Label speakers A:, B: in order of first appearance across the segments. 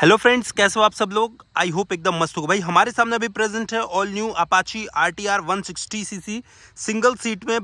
A: hello friends कैसे हो आप सब लोग आई होप एकदम मस्त होगा भाई हमारे सामने अभी प्रेजेंट है all new Apache R T R one sixty C C single seat में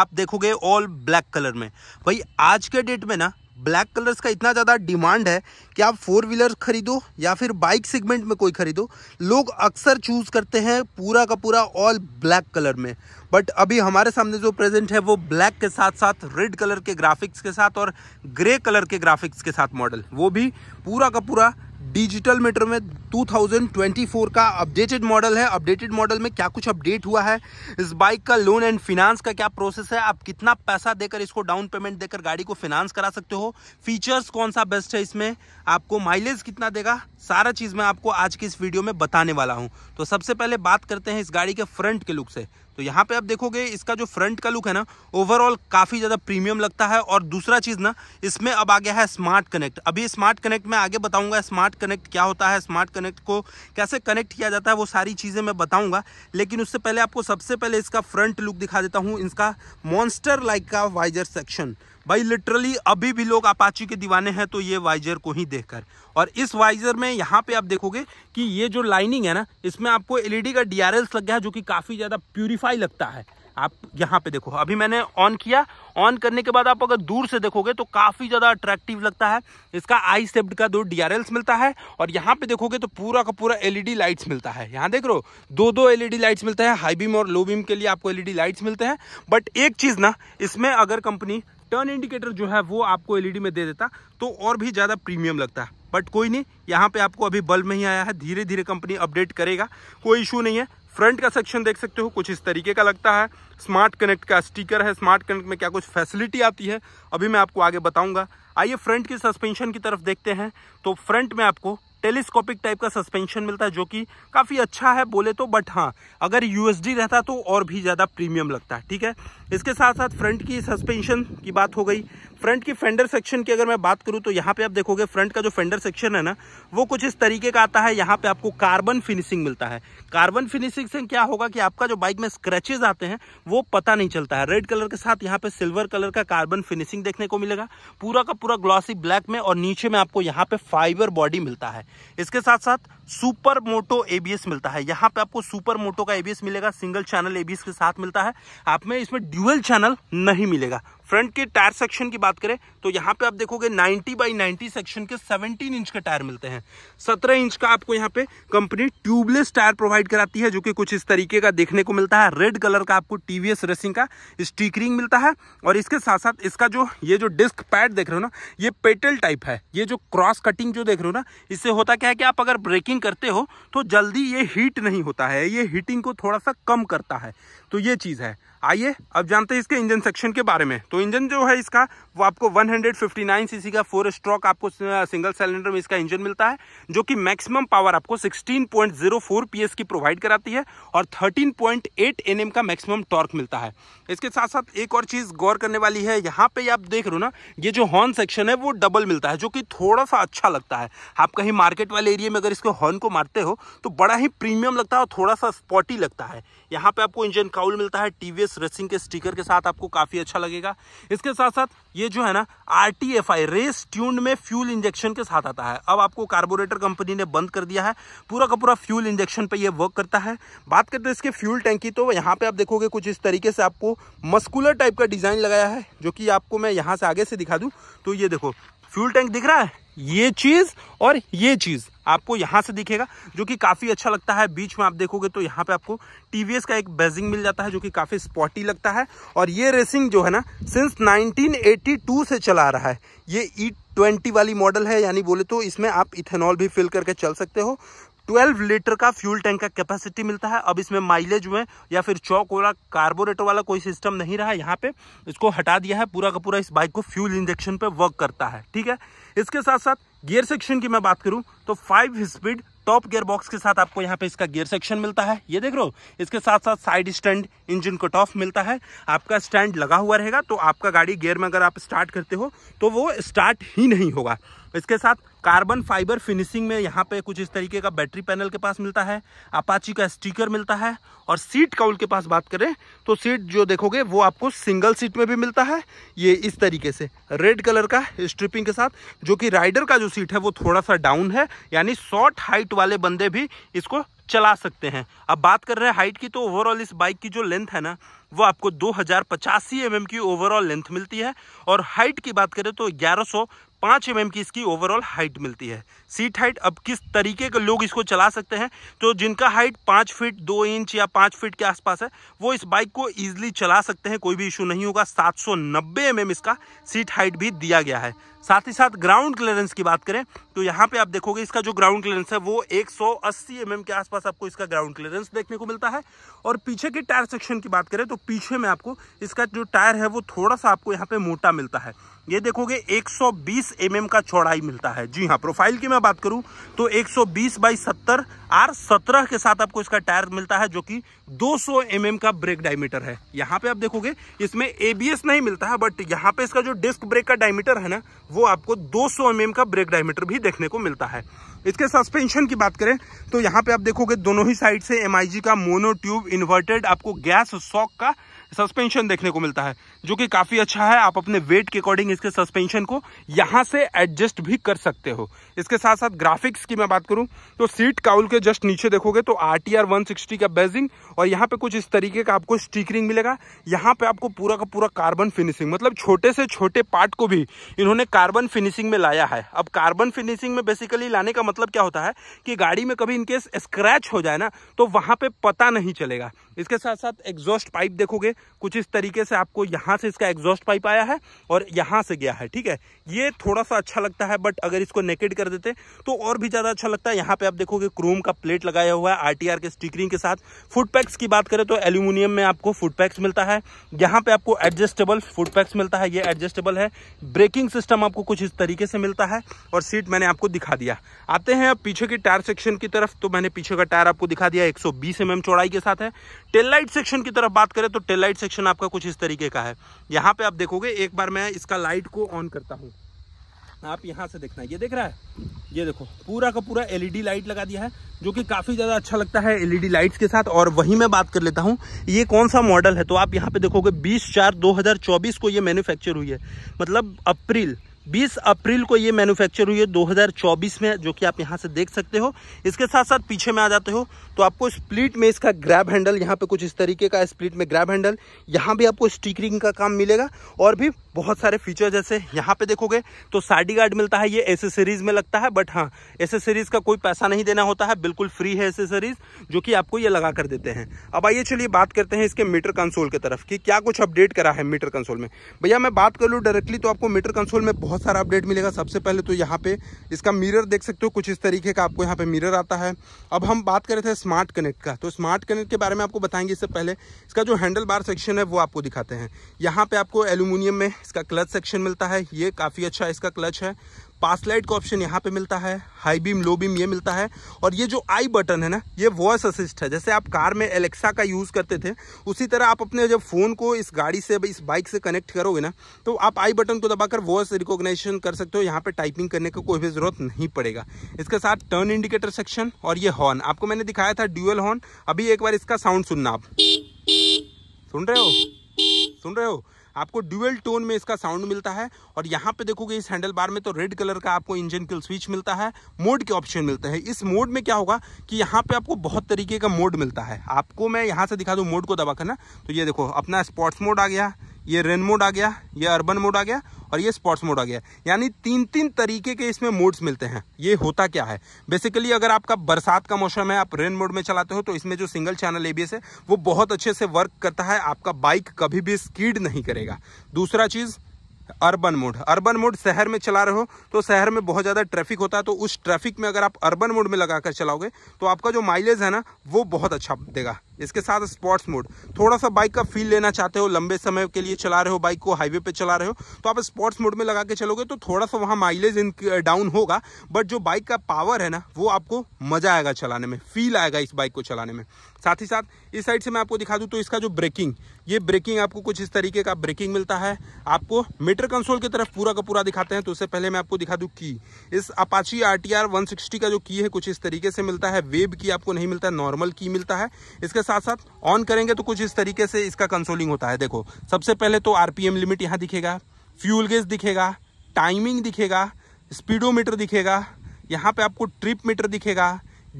A: आप देखोगे ऑल ब्लैक कलर में भाई आज के डेट में ना ब्लैक कलर्स का इतना ज़्यादा डिमांड है कि आप फोर व्हीलर खरीदो या फिर बाइक सेगमेंट में कोई खरीदो लोग अक्सर चूज़ करते हैं पूरा का पूरा ऑल ब्लैक कलर में बट अभी हमारे सामने जो प्रेजेंट है वो ब्लैक के साथ साथ रेड कलर के ग्राफिक्स के साथ और ग्रे कलर के ग्राफिक्स के साथ मॉडल वो भी पूरा का पूरा डिजिटल मीटर में 2024 का अपडेटेड मॉडल है अपडेटेड मॉडल में क्या कुछ अपडेट हुआ है इस बाइक का लोन एंड फिनांस का क्या प्रोसेस है आप कितना पैसा देकर इसको डाउन पेमेंट देकर गाड़ी को फिनांस करा सकते हो फीचर्स कौन सा बेस्ट है इसमें आपको माइलेज कितना देगा सारा चीज़ मैं आपको आज की इस वीडियो में बताने वाला हूं तो सबसे पहले बात करते हैं इस गाड़ी के फ्रंट के लुक से तो यहाँ पे आप देखोगे इसका जो फ्रंट का लुक है ना ओवरऑल काफ़ी ज़्यादा प्रीमियम लगता है और दूसरा चीज़ ना इसमें अब आ गया है स्मार्ट कनेक्ट अभी स्मार्ट कनेक्ट में आगे बताऊंगा स्मार्ट कनेक्ट क्या होता है स्मार्ट कनेक्ट को कैसे कनेक्ट किया जाता है वो सारी चीज़ें मैं बताऊंगा लेकिन उससे पहले आपको सबसे पहले इसका फ्रंट लुक दिखा देता हूँ इसका मॉन्स्टर लाइक का वाइजर सेक्शन भाई लिटरली अभी भी लोग अपाची के दीवाने हैं तो ये वाइजर को ही देखकर और इस वाइजर में यहाँ पे आप देखोगे कि ये जो लाइनिंग है ना इसमें आपको एलईडी e का डीआरएल्स लग गया है जो कि काफ़ी ज़्यादा प्यूरिफाई लगता है आप यहाँ पे देखो अभी मैंने ऑन किया ऑन करने के बाद आप अगर दूर से देखोगे तो काफ़ी ज़्यादा अट्रैक्टिव लगता है इसका आई सेप्ट का दो डी मिलता है और यहाँ पे देखोगे तो पूरा का पूरा एलईडी लाइट्स e मिलता है यहाँ देख रो दो दो एलईडी लाइट्स मिलते हैं हाई बीम और लो बीम के लिए आपको एलईडी लाइट्स e मिलते हैं बट एक चीज़ ना इसमें अगर कंपनी टर्न इंडिकेटर जो है वो आपको एलईडी में दे देता तो और भी ज़्यादा प्रीमियम लगता है बट कोई नहीं यहाँ पे आपको अभी बल्ब में ही आया है धीरे धीरे कंपनी अपडेट करेगा कोई इशू नहीं है फ्रंट का सेक्शन देख सकते हो कुछ इस तरीके का लगता है स्मार्ट कनेक्ट का स्टिकर है स्मार्ट कनेक्ट में क्या कुछ फैसिलिटी आती है अभी मैं आपको आगे बताऊंगा आइए फ्रंट की सस्पेंशन की तरफ देखते हैं तो फ्रंट में आपको टेलीस्कोपिक टाइप का सस्पेंशन मिलता है जो कि काफ़ी अच्छा है बोले तो बट हाँ अगर यूएसडी रहता तो और भी ज़्यादा प्रीमियम लगता है ठीक है इसके साथ साथ फ्रंट की सस्पेंशन की बात हो गई फ्रंट की फेंडर सेक्शन की अगर मैं बात करूँ तो यहाँ पे आप देखोगे फ्रंट का जो फेंडर सेक्शन है ना वो कुछ इस तरीके का आता है यहाँ पे आपको कार्बन फिनिशिंग मिलता है कार्बन फिनिशिंग से क्या होगा कि आपका जो बाइक में स्क्रेचेज आते हैं वो पता नहीं चलता है रेड कलर के साथ यहाँ पे सिल्वर कलर का कार्बन फिनिशिंग देखने को मिलेगा पूरा का पूरा ग्लॉसी ब्लैक में और नीचे में आपको यहाँ पे फाइबर बॉडी मिलता है इसके साथ साथ सुपर मोटो एबीएस मिलता है यहाँ पे आपको सुपर मोटो का एबीएस मिलेगा सिंगल चैनल एबीएस के साथ मिलता है आप में इसमें ड्यूअल चैनल नहीं मिलेगा फ्रंट के टायर सेक्शन की बात करें तो यहाँ पे आप देखोगे 90 बाई 90 सेक्शन के 17 इंच के टायर मिलते हैं 17 इंच का आपको यहाँ पे कंपनी ट्यूबलेस टायर प्रोवाइड कराती है जो कि कुछ इस तरीके का देखने को मिलता है रेड कलर का आपको टीवीएस रेसिंग का स्टीकरिंग मिलता है और इसके साथ साथ इसका जो ये जो डिस्क पैड देख रहे हो ना ये पेटल टाइप है ये जो क्रॉस कटिंग जो देख रहे हो ना इससे होता क्या है कि आप अगर ब्रेकिंग करते हो तो जल्दी ये हीट नहीं होता है ये हीटिंग को थोड़ा सा कम करता है तो ये चीज़ है आइए अब जानते हैं इसके इंजन सेक्शन के बारे में तो तो इंजन जो है इसका वो आपको 159 सीसी का फोर स्ट्रोक आपको सिंगल सिलेंडर में इसका इंजन मिलता है जो कि मैक्सिमम पावर आपको 16.04 पीएस की प्रोवाइड कराती है और 13.8 एनएम का मैक्सिमम टॉर्क मिलता है इसके साथ साथ एक और चीज़ गौर करने वाली है यहाँ पे आप देख रहे हो ना ये जो हॉर्न सेक्शन है वो डबल मिलता है जो कि थोड़ा सा अच्छा लगता है आप कहीं मार्केट वाले एरिया में अगर इसके हॉर्न को मारते हो तो बड़ा ही प्रीमियम लगता है और थोड़ा सा स्पॉटी लगता है यहाँ पे आपको इंजन काउल मिलता है टीवीएस रेसिंग के स्टीकर के साथ आपको काफ़ी अच्छा लगेगा इसके साथ साथ ये जो है ना आर रेस ट्यून्ड में फ्यूल इंजेक्शन के साथ आता है अब आपको कार्बोरेटर कंपनी ने बंद कर दिया है पूरा का पूरा फ्यूल इंजेक्शन पे ये वर्क करता है बात करते हैं इसके फ्यूल टैंक की तो यहाँ पे आप देखोगे कुछ इस तरीके से आपको मस्कुलर टाइप का डिज़ाइन लगाया है जो कि आपको मैं यहाँ से आगे से दिखा दूँ तो ये देखो फ्यूल टैंक दिख रहा है ये चीज़ और ये चीज़ आपको यहाँ से दिखेगा जो कि काफ़ी अच्छा लगता है बीच में आप देखोगे तो यहाँ पे आपको टीवीएस का एक बेजिंग मिल जाता है जो कि काफ़ी स्पॉटी लगता है और ये रेसिंग जो है ना सिंस 1982 से चला रहा है ये ई e ट्वेंटी वाली मॉडल है यानी बोले तो इसमें आप इथेनॉल भी फिल करके चल सकते हो 12 लीटर का फ्यूल टैंक का कैपेसिटी मिलता है अब इसमें माइलेज में या फिर चौक वाला कार्बोरेटर वाला कोई सिस्टम नहीं रहा यहाँ पे इसको हटा दिया है पूरा का पूरा इस बाइक को फ्यूल इंजेक्शन पे वर्क करता है ठीक है इसके साथ साथ गियर सेक्शन की मैं बात करूं तो five speed top gear box के साथ आपको यहाँ पे इसका गियर सेक्शन मिलता है ये देख लो इसके साथ साथ side stand engine cut off मिलता है आपका स्टैंड लगा हुआ रहेगा तो आपका गाड़ी गियर में अगर आप स्टार्ट करते हो तो वो स्टार्ट ही नहीं होगा इसके साथ कार्बन फाइबर फिनिशिंग में यहाँ पे कुछ इस तरीके का बैटरी पैनल के पास मिलता है अपाची का स्टिकर मिलता है और सीट काउल के पास बात करें तो सीट जो देखोगे वो आपको सिंगल सीट में भी मिलता है ये इस तरीके से रेड कलर का स्ट्रिपिंग के साथ जो कि राइडर का जो सीट है वो थोड़ा सा डाउन है यानी शॉर्ट हाइट वाले बंदे भी इसको चला सकते हैं अब बात कर रहे हैं हाइट की तो ओवरऑल इस बाइक की जो लेंथ है ना वो आपको दो हज़ार पचासी एम की ओवरऑल लेंथ मिलती है और हाइट की बात करें तो ग्यारह सौ पाँच एम mm की इसकी ओवरऑल हाइट मिलती है सीट हाइट अब किस तरीके के लोग इसको चला सकते हैं तो जिनका हाइट पाँच फीट दो इंच या पाँच फीट के आसपास है वो इस बाइक को ईजिली चला सकते हैं कोई भी इशू नहीं होगा 790 सौ mm इसका सीट हाइट भी दिया गया है साथ ही साथ ग्राउंड क्लियरेंस की बात करें तो यहाँ पे आप देखोगे इसका जो ग्राउंड क्लियरेंस है वो 180 सौ mm के आसपास आपको इसका ग्राउंड क्लियरेंस देखने को मिलता है और पीछे के टायर सेक्शन की बात करें तो पीछे में आपको इसका जो टायर है वो थोड़ा सा आपको यहाँ पे मोटा मिलता है ये देखोगे 120 सौ mm का चौड़ाई मिलता है जी हाँ प्रोफाइल की मैं बात करूँ तो एक सौ बीस बाई सत्तर के साथ आपको इसका टायर मिलता है जो कि दो सौ mm का ब्रेक डायमीटर है यहाँ पे आप देखोगे इसमें ए नहीं मिलता है बट यहाँ पे इसका जो डिस्क ब्रेक का डायमीटर है ना वो आपको 200 सौ mm का ब्रेक डायमीटर भी देखने को मिलता है इसके सस्पेंशन की बात करें तो यहाँ पे आप देखोगे दोनों ही साइड से एम का मोनो ट्यूब इन्वर्टेड आपको गैस शॉक का सस्पेंशन देखने को मिलता है जो कि काफ़ी अच्छा है आप अपने वेट के अकॉर्डिंग इसके सस्पेंशन को यहाँ से एडजस्ट भी कर सकते हो इसके साथ साथ ग्राफिक्स की मैं बात करूँ तो सीट काउल के जस्ट नीचे देखोगे तो आर टी का बेजिंग और यहाँ पे कुछ इस तरीके का आपको स्टिकरिंग मिलेगा यहाँ पे आपको पूरा का पूरा कार्बन फिनिशिंग मतलब छोटे से छोटे पार्ट को भी इन्होंने कार्बन फिनिशिंग में लाया है अब कार्बन फिनिशिंग में बेसिकली लाने का मतलब क्या होता है कि गाड़ी में कभी इनकेस स्क्रैच हो जाए ना तो वहां पर पता नहीं चलेगा इसके साथ साथ एग्जॉस्ट पाइप देखोगे कुछ इस तरीके से आपको यहाँ यहाँ से इसका एग्जॉस्ट पाइप आया है और यहाँ से गया है ठीक है ये थोड़ा सा अच्छा लगता है बट अगर इसको नेकेड कर देते तो और भी ज़्यादा अच्छा लगता है यहाँ पे आप देखोगे क्रोम का प्लेट लगाया हुआ है आरटीआर के स्टिकरिंग के साथ फुट पैक्स की बात करें तो एल्यूमिनियम में आपको फुट पैक्स मिलता है यहाँ पे आपको एडजस्टेबल फुट पैक्स मिलता है ये एडजस्टेबल है ब्रेकिंग सिस्टम आपको कुछ इस तरीके से मिलता है और सीट मैंने आपको दिखा दिया आते हैं अब पीछे के टायर सेक्शन की तरफ तो मैंने पीछे का टायर आपको दिखा दिया एक सौ चौड़ाई के साथ है टेल लाइट सेक्शन की तरफ बात करें तो टेल लाइट सेक्शन आपका कुछ इस तरीके का है यहाँ पे आप देखोगे एक बार मैं इसका लाइट को ऑन करता हूँ आप यहाँ से देखना है ये देख रहा है ये देखो पूरा का पूरा एलईडी लाइट लगा दिया है जो कि काफ़ी ज़्यादा अच्छा लगता है एलईडी लाइट्स के साथ और वहीं मैं बात कर लेता हूँ ये कौन सा मॉडल है तो आप यहाँ पे देखोगे 20 चार 2024 को ये मैन्युफैक्चर हुई है मतलब अप्रैल 20 अप्रैल को ये मैन्युफैक्चर हुई है 2024 में जो कि आप यहाँ से देख सकते हो इसके साथ साथ पीछे में आ जाते हो तो आपको स्प्लिट में इसका ग्रैब हैंडल यहाँ पे कुछ इस तरीके का स्प्लिट में ग्रैब हैंडल यहाँ भी आपको स्टिकरिंग का काम मिलेगा और भी बहुत सारे फीचर जैसे यहाँ पे देखोगे तो साडी गार्ड मिलता है ये एसेसरीज में लगता है बट हाँ एसेसरीज का कोई पैसा नहीं देना होता है बिल्कुल फ्री है एसेसरीज जो कि आपको ये लगा कर देते हैं अब आइए चलिए बात करते हैं इसके मीटर कंसोल की तरफ कि क्या कुछ अपडेट करा है मीटर कंसोल में भैया मैं बात कर लूँ डायरेक्टली तो आपको मीटर कंसोल में बहुत सारा अपडेट मिलेगा सबसे पहले तो यहाँ पे इसका मीर देख सकते हो कुछ इस तरीके का आपको यहाँ पे मीर आता है अब हम बात कर रहे थे स्मार्ट कनेक्ट का तो स्मार्ट कनेक्ट के बारे में आपको बताएंगे इससे पहले इसका जो हैंडल बार सेक्शन है वो आपको दिखाते हैं यहाँ पे आपको एल्यूमिनियम में इसका क्लच सेक्शन मिलता है ये काफ़ी अच्छा इसका क्लच है पास लाइट का ऑप्शन यहाँ पे मिलता है हाई बीम लो बीम ये मिलता है और ये जो आई बटन है ना ये वॉइस असिस्ट है जैसे आप कार में एलेक्सा का यूज़ करते थे उसी तरह आप अपने जब फ़ोन को इस गाड़ी से इस बाइक से कनेक्ट करोगे ना तो आप आई बटन को दबाकर वॉइस रिकॉग्नाइजेशन कर सकते हो यहाँ पे टाइपिंग करने का को कोई भी ज़रूरत नहीं पड़ेगा इसके साथ टर्न इंडिकेटर सेक्शन और ये हॉर्न आपको मैंने दिखाया था ड्यूएल हॉर्न अभी एक बार इसका साउंड सुनना आप सुन रहे हो सुन रहे हो आपको ड्यूएल टोन में इसका साउंड मिलता है और यहाँ पे देखोगे इस हैंडल बार में तो रेड कलर का आपको इंजन किल स्विच मिलता है मोड के ऑप्शन मिलते हैं इस मोड में क्या होगा कि यहाँ पे आपको बहुत तरीके का मोड मिलता है आपको मैं यहाँ से दिखा दूँ मोड को दबा करना तो ये देखो अपना स्पोर्ट्स मोड आ गया ये रेन मोड आ गया ये अर्बन मोड आ गया और ये स्पोर्ट्स मोड आ गया यानी तीन तीन तरीके के इसमें मोड्स मिलते हैं ये होता क्या है बेसिकली अगर आपका बरसात का मौसम है आप रेन मोड में चलाते हो तो इसमें जो सिंगल चैनल एबीएस है वो बहुत अच्छे से वर्क करता है आपका बाइक कभी भी स्कीड नहीं करेगा दूसरा चीज़ अर्बन मोड अर्बन मोड शहर में चला रहे हो तो शहर में बहुत ज़्यादा ट्रैफिक होता है तो उस ट्रैफिक में अगर आप अर्बन मोड में लगाकर चलाओगे तो आपका जो माइलेज है ना वो बहुत अच्छा देगा इसके साथ स्पोर्ट्स मोड थोड़ा सा बाइक का फील लेना चाहते हो लंबे समय के लिए चला रहे हो बाइक को हाईवे पे चला रहे हो तो आप स्पोर्ट्स मोड में लगा के चलोगे तो थोड़ा सा वहाँ माइलेज इन डाउन होगा बट जो बाइक का पावर है ना वो आपको मज़ा आएगा चलाने में फील आएगा इस बाइक को चलाने में साथ ही साथ इस साइड से मैं आपको दिखा दूँ तो इसका जो ब्रेकिंग ये ब्रेकिंग आपको कुछ इस तरीके का ब्रेकिंग मिलता है आपको मीटर कंसोल की तरफ पूरा का पूरा दिखाते हैं तो उससे पहले मैं आपको दिखा दूँ की इस अपाची आर टी का जो की है कुछ इस तरीके से मिलता है वेब की आपको नहीं मिलता नॉर्मल की मिलता है इसके साथ साथ ऑन करेंगे तो कुछ इस तरीके से इसका कंसोलिंग होता है देखो सबसे पहले तो आरपीएम लिमिट यहाँ दिखेगा फ्यूल गेज दिखेगा टाइमिंग दिखेगा स्पीडोमीटर दिखेगा यहाँ पे आपको ट्रिप मीटर दिखेगा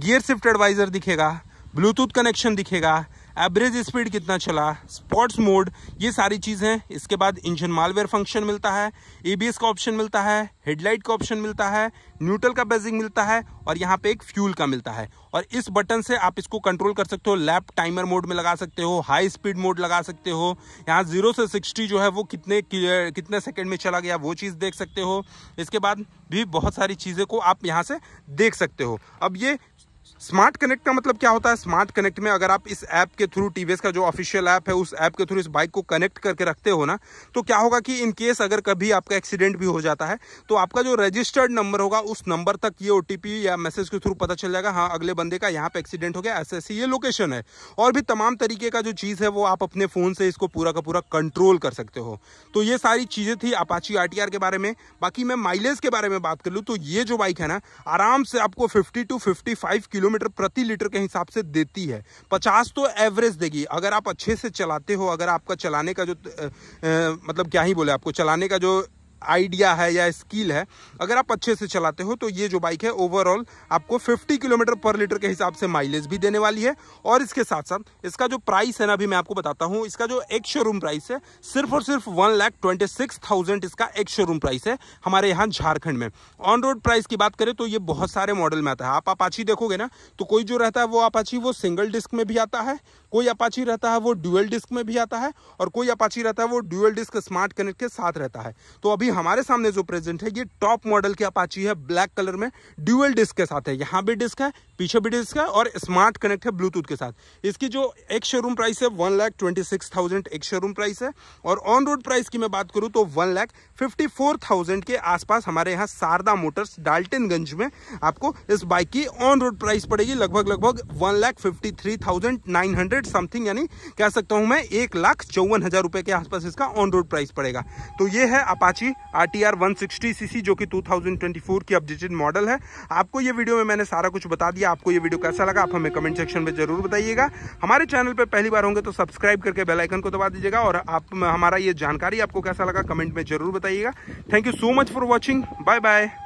A: गियर शिफ्ट एडवाइज़र दिखेगा ब्लूटूथ कनेक्शन दिखेगा एवरेज स्पीड कितना चला स्पोर्ट्स मोड ये सारी चीज़ें इसके बाद इंजन मालवेयर फंक्शन मिलता है एबीएस का ऑप्शन मिलता है हेडलाइट का ऑप्शन मिलता है न्यूट्रल का बेजिंग मिलता है और यहाँ पे एक फ्यूल का मिलता है और इस बटन से आप इसको कंट्रोल कर सकते हो लैप टाइमर मोड में लगा सकते हो हाई स्पीड मोड लगा सकते हो यहाँ जीरो से सिक्सटी जो है वो कितने कितने सेकेंड में चला गया वो चीज़ देख सकते हो इसके बाद भी बहुत सारी चीज़ें को आप यहाँ से देख सकते हो अब ये स्मार्ट कनेक्ट का मतलब क्या होता है स्मार्ट कनेक्ट में अगर आप इस ऐप के थ्रू टीवीएस का जो ऑफिशियल ऐप है उस ऐप के थ्रू इस बाइक को कनेक्ट करके रखते हो ना तो क्या होगा कि इन केस अगर कभी आपका एक्सीडेंट भी हो जाता है तो आपका जो रजिस्टर्ड नंबर होगा उस नंबर तक ये ओ या मैसेज के थ्रू पता चल जाएगा हाँ अगले बंदे का यहाँ पे एक्सीडेंट हो गया ऐसे ऐसे ये लोकेशन है और भी तमाम तरीके का जो चीज़ है वो आप अपने फ़ोन से इसको पूरा का पूरा कंट्रोल कर सकते हो तो ये सारी चीज़ें थी अपाची आर के बारे में बाकी मैं माइलेज के बारे में बात कर लूँ तो ये जो बाइक है ना आराम से आपको फिफ्टी टू फिफ्टी किलोमीटर प्रति लीटर के हिसाब से देती है पचास तो एवरेज देगी अगर आप अच्छे से चलाते हो अगर आपका चलाने का जो आ, आ, मतलब क्या ही बोले आपको चलाने का जो आइडिया है या स्किल है अगर आप अच्छे से चलाते हो तो ये जो बाइक है ओवरऑल आपको 50 किलोमीटर पर लीटर के हिसाब से माइलेज भी देने वाली है और इसके साथ साथ इसका जो प्राइस है ना अभी मैं आपको बताता हूँ इसका जो एक शोरूम प्राइस है सिर्फ और सिर्फ one lakh twenty six thousand इसका एक शोरूम प्राइस है हमारे यहाँ झारखंड में ऑन रोड प्राइस की बात करें तो ये बहुत सारे मॉडल में आता है आप अपाची देखोगे ना तो कोई जो रहता है वो अपाची वो सिंगल डिस्क में भी आता है कोई अपाची रहता है वो ड्यूएल डिस्क में भी आता है और कोई अपाची रहता है वो ड्यूएल डिस्क स्मार्ट कनेक्ट के साथ रहता है तो अभी हमारे सामने जो प्रेजेंट है ये टॉप मॉडल की अपाची है ब्लैक कलर में ड्यूएल डिस्क के साथ है यहाँ भी डिस्क है पीछे भी डिस्क है और स्मार्ट कनेक्ट है ब्लूटूथ के साथ इसकी जो एक शोरूम प्राइस है one lakh twenty six thousand एक शोरूम प्राइस है और ऑन रोड प्राइस की मैं बात करूँ तो one lakh fifty four thousand के आसपास हमारे यहाँ शारदा मोटर्स डाल्टनगंज में आपको इस बाइक की ऑन रोड प्राइस पड़ेगी लगभग लगभग one lakh fifty three thousand nine hundred hundred something यानी कह सकता हूँ मैं एक लाख चौवन हज़ार रुपये के आसपास इसका ऑन रोड प्राइस पड़ेगा तो ये है Apache R T R one sixty C C जो कि टू थाउजेंड ट्वेंटी फोर की अपडेटेड मॉडल है आपको ये वीडियो में मैंने सारा कुछ बता दिया आपको ये वीडियो कैसा लगा आप हमें कमेंट सेक्शन में जरूर बताइएगा हमारे चैनल पर पहली बार होंगे तो सब्सक्राइब करके बेलाइकन को दबा दीजिएगा और आप हमारा ये जानकारी आपको कैसा लगा कमेंट में जरूर बताइएगा thank you so much for watching bye bye